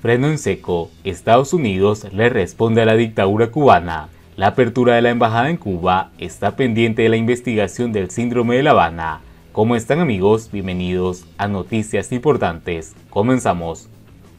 freno en seco. Estados Unidos le responde a la dictadura cubana. La apertura de la embajada en Cuba está pendiente de la investigación del síndrome de La Habana. ¿Cómo están amigos? Bienvenidos a Noticias Importantes. Comenzamos.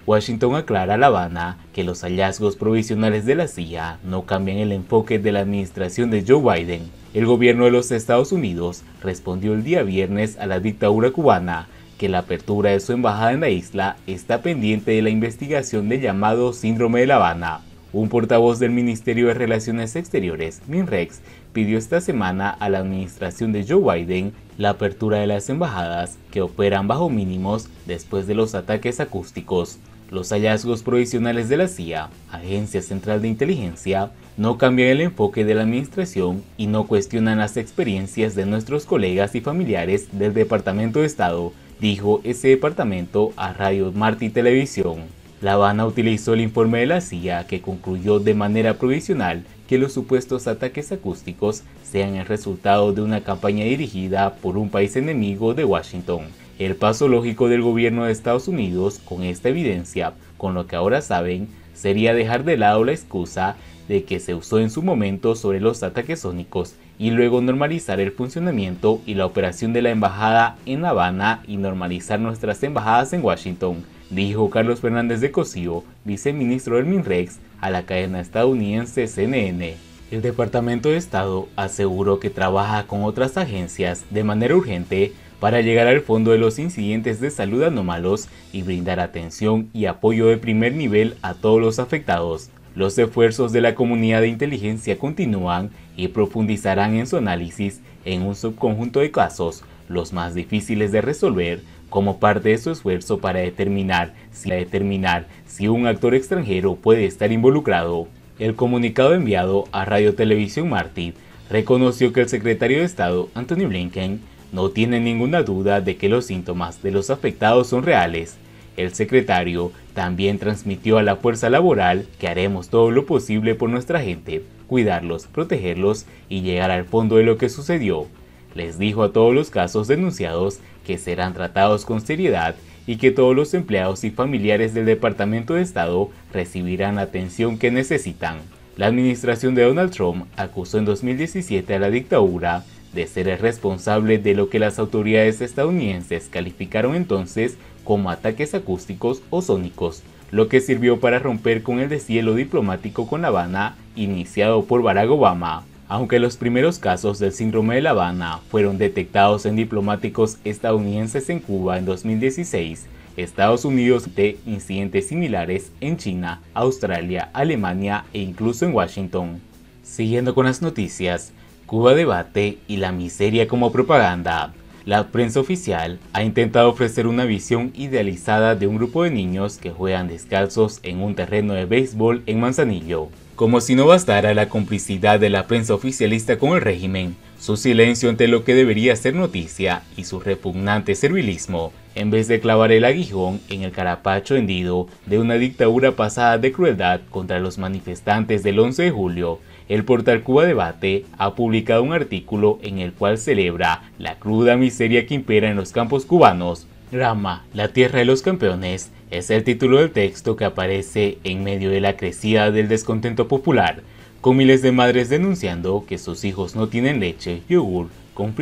Washington aclara a La Habana que los hallazgos provisionales de la CIA no cambian el enfoque de la administración de Joe Biden. El gobierno de los Estados Unidos respondió el día viernes a la dictadura cubana que la apertura de su embajada en la isla está pendiente de la investigación del llamado Síndrome de La Habana. Un portavoz del Ministerio de Relaciones Exteriores, MinRex, pidió esta semana a la administración de Joe Biden la apertura de las embajadas que operan bajo mínimos después de los ataques acústicos. Los hallazgos provisionales de la CIA, Agencia Central de Inteligencia, no cambian el enfoque de la administración y no cuestionan las experiencias de nuestros colegas y familiares del Departamento de Estado dijo ese departamento a Radio Martí Televisión. La Habana utilizó el informe de la CIA que concluyó de manera provisional que los supuestos ataques acústicos sean el resultado de una campaña dirigida por un país enemigo de Washington. El paso lógico del gobierno de Estados Unidos con esta evidencia, con lo que ahora saben, sería dejar de lado la excusa de que se usó en su momento sobre los ataques sónicos y luego normalizar el funcionamiento y la operación de la embajada en La Habana y normalizar nuestras embajadas en Washington, dijo Carlos Fernández de Cosío, viceministro del MINREX, a la cadena estadounidense CNN. El Departamento de Estado aseguró que trabaja con otras agencias de manera urgente para llegar al fondo de los incidentes de salud anómalos y brindar atención y apoyo de primer nivel a todos los afectados, los esfuerzos de la comunidad de inteligencia continúan y profundizarán en su análisis en un subconjunto de casos, los más difíciles de resolver, como parte de su esfuerzo para determinar si, un actor extranjero puede estar involucrado. El comunicado enviado a Radio Televisión Martí reconoció que el secretario de Estado, Anthony Blinken, no tiene ninguna duda de que los síntomas de los afectados son reales el secretario también transmitió a la fuerza laboral que haremos todo lo posible por nuestra gente, cuidarlos, protegerlos y llegar al fondo de lo que sucedió. Les dijo a todos los casos denunciados que serán tratados con seriedad y que todos los empleados y familiares del Departamento de Estado recibirán la atención que necesitan. La administración de Donald Trump acusó en 2017 a la dictadura de ser el responsable de lo que las autoridades estadounidenses calificaron entonces como ataques acústicos o sónicos, lo que sirvió para romper con el deshielo diplomático con La Habana iniciado por Barack Obama. Aunque los primeros casos del síndrome de La Habana fueron detectados en diplomáticos estadounidenses en Cuba en 2016, Estados Unidos de incidentes similares en China, Australia, Alemania e incluso en Washington. Siguiendo con las noticias, Cuba debate y la miseria como propaganda. La prensa oficial ha intentado ofrecer una visión idealizada de un grupo de niños que juegan descalzos en un terreno de béisbol en Manzanillo. Como si no bastara la complicidad de la prensa oficialista con el régimen, su silencio ante lo que debería ser noticia y su repugnante servilismo, en vez de clavar el aguijón en el carapacho hendido de una dictadura pasada de crueldad contra los manifestantes del 11 de julio, el portal Cuba Debate ha publicado un artículo en el cual celebra la cruda miseria que impera en los campos cubanos. Rama, la tierra de los campeones, es el título del texto que aparece en medio de la crecida del descontento popular con miles de madres denunciando que sus hijos no tienen leche, yogur, con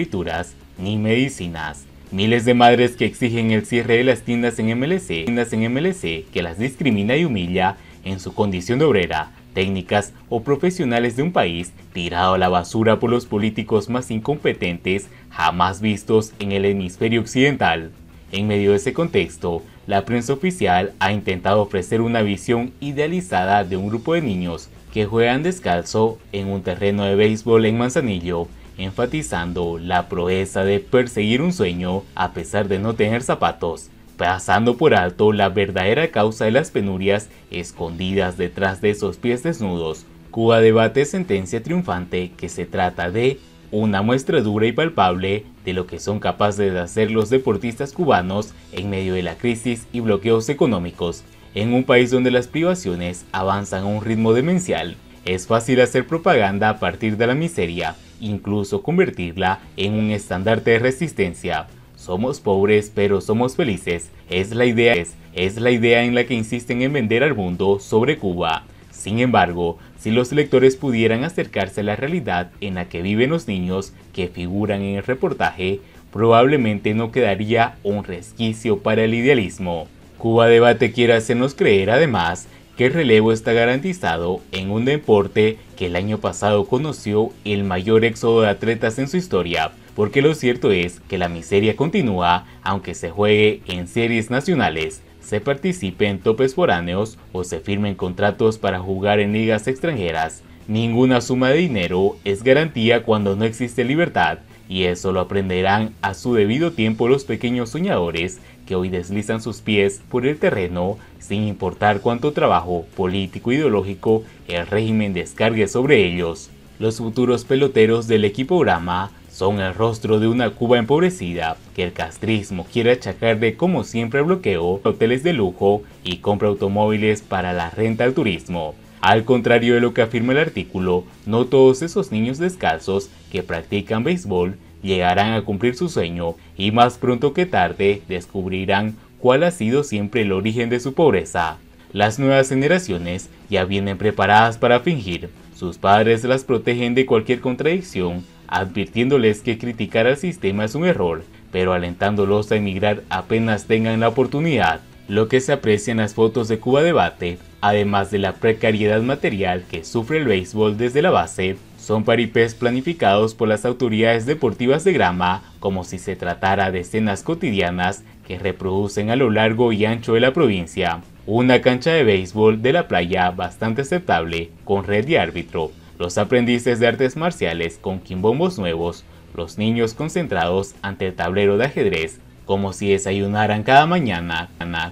ni medicinas. Miles de madres que exigen el cierre de las tiendas en MLC, tiendas en MLC que las discrimina y humilla en su condición de obrera, técnicas o profesionales de un país tirado a la basura por los políticos más incompetentes jamás vistos en el hemisferio occidental. En medio de ese contexto, la prensa oficial ha intentado ofrecer una visión idealizada de un grupo de niños que juegan descalzo en un terreno de béisbol en Manzanillo, enfatizando la proeza de perseguir un sueño a pesar de no tener zapatos, pasando por alto la verdadera causa de las penurias escondidas detrás de esos pies desnudos. Cuba debate sentencia triunfante que se trata de una muestra dura y palpable de lo que son capaces de hacer los deportistas cubanos en medio de la crisis y bloqueos económicos en un país donde las privaciones avanzan a un ritmo demencial, es fácil hacer propaganda a partir de la miseria, incluso convertirla en un estandarte de resistencia. Somos pobres pero somos felices, es la idea, es la idea en la que insisten en vender al mundo sobre Cuba. Sin embargo, si los lectores pudieran acercarse a la realidad en la que viven los niños que figuran en el reportaje, probablemente no quedaría un resquicio para el idealismo. Cuba Debate quiere hacernos creer además que el relevo está garantizado en un deporte que el año pasado conoció el mayor éxodo de atletas en su historia, porque lo cierto es que la miseria continúa aunque se juegue en series nacionales, se participe en topes foráneos o se firmen contratos para jugar en ligas extranjeras. Ninguna suma de dinero es garantía cuando no existe libertad, y eso lo aprenderán a su debido tiempo los pequeños soñadores que hoy deslizan sus pies por el terreno sin importar cuánto trabajo político ideológico el régimen descargue sobre ellos. Los futuros peloteros del equipo Grama son el rostro de una Cuba empobrecida que el castrismo quiere achacar de como siempre bloqueo, hoteles de lujo y compra automóviles para la renta al turismo. Al contrario de lo que afirma el artículo, no todos esos niños descalzos que practican béisbol llegarán a cumplir su sueño y más pronto que tarde descubrirán cuál ha sido siempre el origen de su pobreza. Las nuevas generaciones ya vienen preparadas para fingir. Sus padres las protegen de cualquier contradicción, advirtiéndoles que criticar al sistema es un error, pero alentándolos a emigrar apenas tengan la oportunidad. Lo que se aprecia en las fotos de Cuba Debate, además de la precariedad material que sufre el béisbol desde la base, son paripés planificados por las autoridades deportivas de grama como si se tratara de escenas cotidianas que reproducen a lo largo y ancho de la provincia. Una cancha de béisbol de la playa bastante aceptable con red de árbitro, los aprendices de artes marciales con quimbombos nuevos, los niños concentrados ante el tablero de ajedrez como si desayunaran cada mañana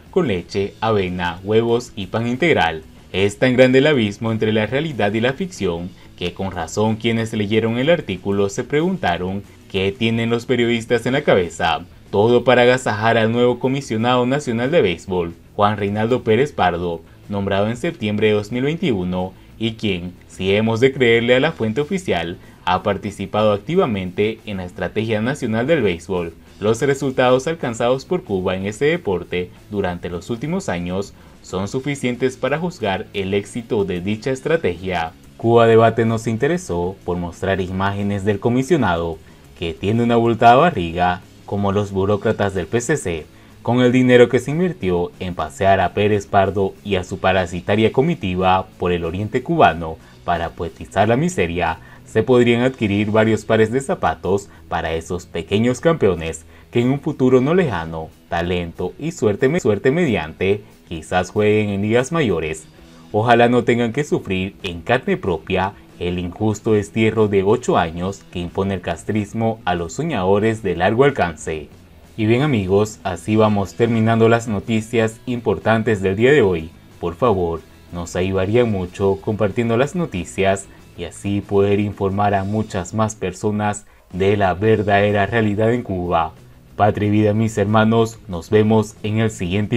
con leche, avena, huevos y pan integral. Es tan grande el abismo entre la realidad y la ficción que con razón quienes leyeron el artículo se preguntaron qué tienen los periodistas en la cabeza, todo para agasajar al nuevo comisionado nacional de béisbol, Juan Reinaldo Pérez Pardo, nombrado en septiembre de 2021 y quien, si hemos de creerle a la fuente oficial, ha participado activamente en la estrategia nacional del béisbol. Los resultados alcanzados por Cuba en este deporte durante los últimos años son suficientes para juzgar el éxito de dicha estrategia. Cuba Debate nos interesó por mostrar imágenes del comisionado que tiene una abultada barriga como los burócratas del PCC, con el dinero que se invirtió en pasear a Pérez Pardo y a su parasitaria comitiva por el oriente cubano para poetizar la miseria, se podrían adquirir varios pares de zapatos para esos pequeños campeones que en un futuro no lejano, talento y suerte, suerte mediante, quizás jueguen en ligas mayores. Ojalá no tengan que sufrir en carne propia el injusto destierro de 8 años que impone el castrismo a los soñadores de largo alcance. Y bien amigos, así vamos terminando las noticias importantes del día de hoy. Por favor, nos ayudaría mucho compartiendo las noticias y así poder informar a muchas más personas de la verdadera realidad en Cuba. Patria vida mis hermanos, nos vemos en el siguiente